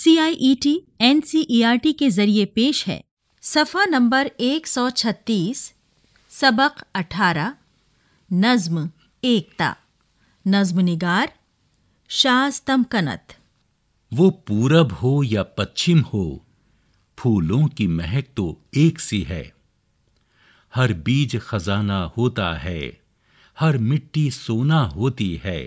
C I E T N C E R T के जरिए पेश है सफ़ा नंबर 136 सबक 18 नज्म एकता नज्म निगार शास्तम कनत वो पूरब हो या पश्चिम हो फूलों की महक तो एक सी है हर बीज खजाना होता है हर मिट्टी सोना होती है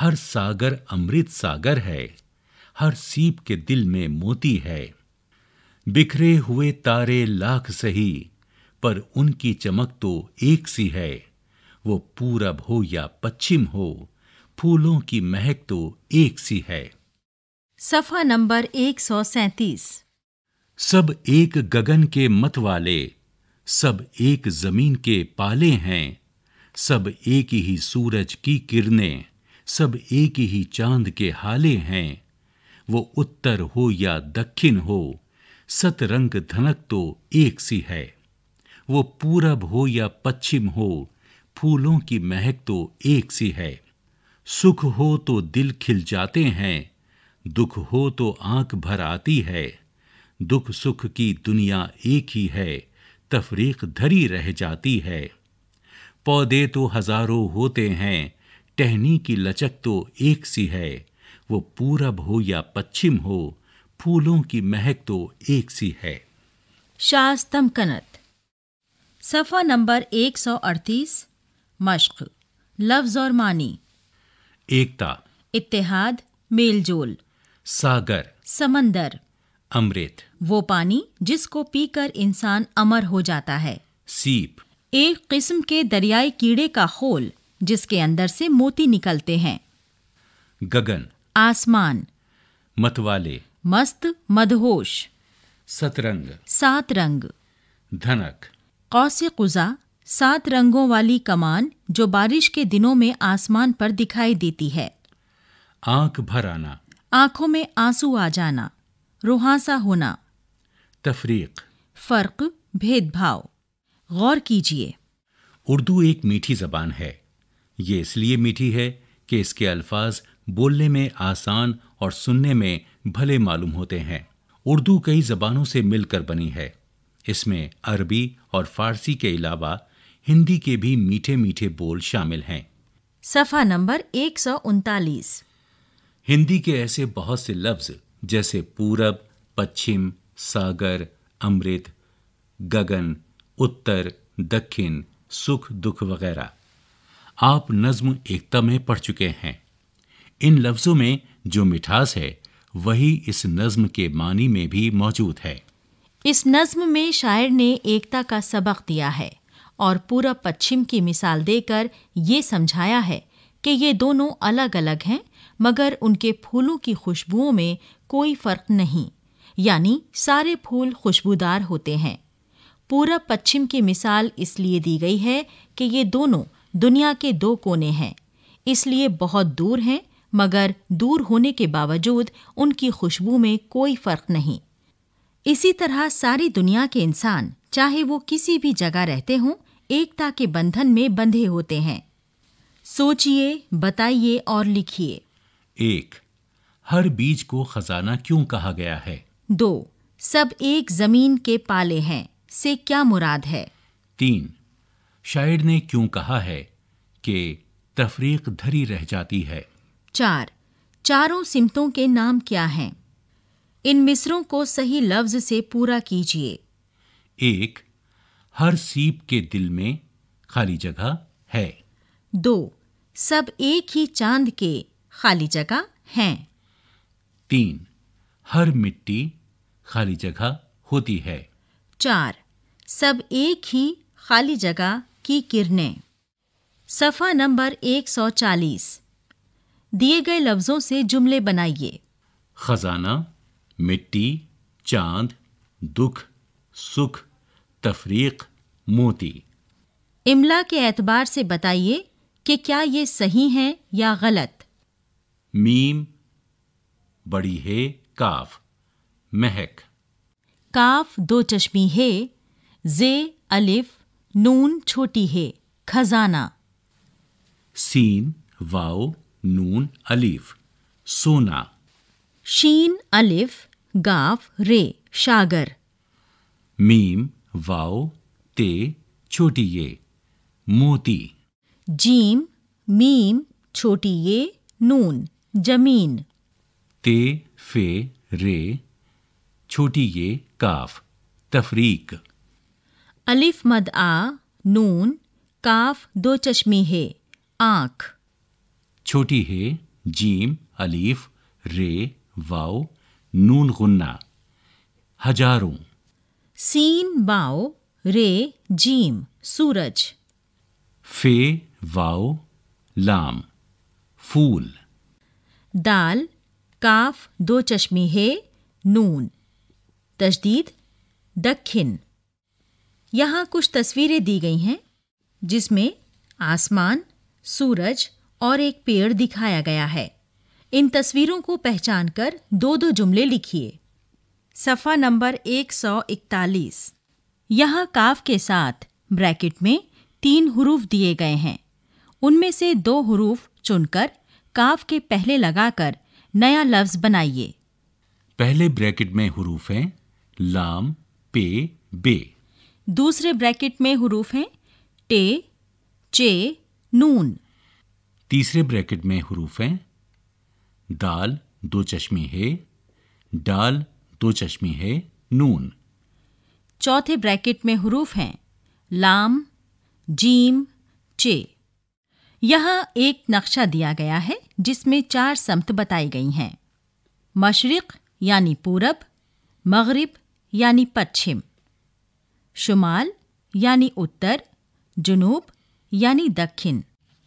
हर सागर अमृत सागर है हर सीप के दिल में मोती है बिखरे हुए तारे लाख सही पर उनकी चमक तो एक सी है वो पूरब हो या पश्चिम हो फूलों की महक तो एक सी है सफा नंबर एक सौ सैतीस सब एक गगन के मत वाले सब एक जमीन के पाले हैं सब एक ही सूरज की किरणें सब एक ही चांद के हाले हैं वो उत्तर हो या दक्षिण हो सतरंग धनक तो एक सी है वो पूरब हो या पश्चिम हो फूलों की महक तो एक सी है सुख हो तो दिल खिल जाते हैं दुख हो तो आंख भर आती है दुख सुख की दुनिया एक ही है तफरीक धरी रह जाती है पौधे तो हजारों होते हैं टहनी की लचक तो एक सी है वो पूरब हो या पश्चिम हो फूलों की महक तो एक सी है शास्तम कनत सफ़ा नंबर 138 मश्क लफ्ज़ और मानी एकता इत्तेहाद मेलजोल सागर समंदर अमृत वो पानी जिसको पीकर इंसान अमर हो जाता है सीप एक किस्म के दरियाई कीड़े का खोल जिसके अंदर से मोती निकलते हैं गगन आसमान मतवाले मस्त मदहोश सतरंग सात रंग धनक कौस कुजा सात रंगों वाली कमान जो बारिश के दिनों में आसमान पर दिखाई देती है आंख भर आना आंखों में आंसू आ जाना रुहासा होना तफरीक फर्क भेदभाव गौर कीजिए उर्दू एक मीठी जबान है ये इसलिए मीठी है कि इसके अल्फाज बोलने में आसान और सुनने में भले मालूम होते हैं उर्दू कई जबानों से मिलकर बनी है इसमें अरबी और फारसी के अलावा हिंदी के भी मीठे मीठे बोल शामिल हैं सफा नंबर एक हिंदी के ऐसे बहुत से लफ्ज जैसे पूरब पश्चिम सागर अमृत गगन उत्तर दक्षिण सुख दुख वगैरह आप नज्म एकता में पढ़ चुके हैं इन लफ्ज़ों में जो मिठास है वही इस नज्म के मानी में भी मौजूद है इस नज्म में शायर ने एकता का सबक दिया है और पूरा पश्चिम की मिसाल देकर ये समझाया है कि ये दोनों अलग अलग हैं मगर उनके फूलों की खुशबुओं में कोई फ़र्क नहीं यानी सारे फूल खुशबूदार होते हैं पूरा पश्चिम की मिसाल इसलिए दी गई है कि ये दोनों दुनिया के दो कोने हैं इसलिए बहुत दूर हैं मगर दूर होने के बावजूद उनकी खुशबू में कोई फर्क नहीं इसी तरह सारी दुनिया के इंसान चाहे वो किसी भी जगह रहते हों एकता के बंधन में बंधे होते हैं सोचिए बताइए और लिखिए एक हर बीज को खजाना क्यों कहा गया है दो सब एक जमीन के पाले हैं से क्या मुराद है तीन शायर ने क्यों कहा है कि तफरीक धरी रह जाती है चार चारों सिमतों के नाम क्या हैं इन मिसरों को सही लफ्ज से पूरा कीजिए एक हर सीप के दिल में खाली जगह है दो सब एक ही चांद के खाली जगह हैं तीन हर मिट्टी खाली जगह होती है चार सब एक ही खाली जगह की किरणें सफ़ा नंबर 140 दिए गए लफ्जों से जुमले बनाइए खजाना मिट्टी चांद दुख सुख तफरीक मोती इमला के एतबार से बताइए कि क्या ये सही है या गलत मीम बड़ी है काफ महक काफ दो चश्मी है जे अलिफ नून छोटी है खजाना सीन वाओ नून अलीफ सोना शीन अलिफ गाफ रे शागर मीम वाओ ते छोटी ये मोती जीम मीम छोटी ये नून जमीन ते फे रे छोटी ये काफ तफरीक अलिफ मद आ नून काफ दो चश्मी है आंख छोटी हे जीम अलीफ रे वाओ नून गुन्ना हजारों सीन वाओ रे जीम सूरज फे वाओ लाम फूल दाल काफ दो चश्मी है नून तशदीद दक्षिण यहाँ कुछ तस्वीरें दी गई हैं जिसमें आसमान सूरज और एक पेड़ दिखाया गया है इन तस्वीरों को पहचान कर दो दो जुमले लिखिए सफ़ा नंबर 141 यहाँ काफ के साथ ब्रैकेट में तीन हरूफ दिए गए हैं उनमें से दो हरूफ चुनकर काफ के पहले लगाकर नया लफ्ज़ बनाइए पहले ब्रैकेट में हरूफ हैं लाम पे बे दूसरे ब्रैकेट में हरूफ हैं टे चे नून तीसरे ब्रैकेट में हरूफ हैं दाल दो चश्मी है डाल दो चश्मी है नून चौथे ब्रैकेट में हरूफ हैं लाम जीम चे यहाँ एक नक्शा दिया गया है जिसमें चार समत बताई गई हैं मशरक़ यानी पूरब मगरिब यानी पश्चिम शुमाल यानी उत्तर जुनूब यानी दक्षिण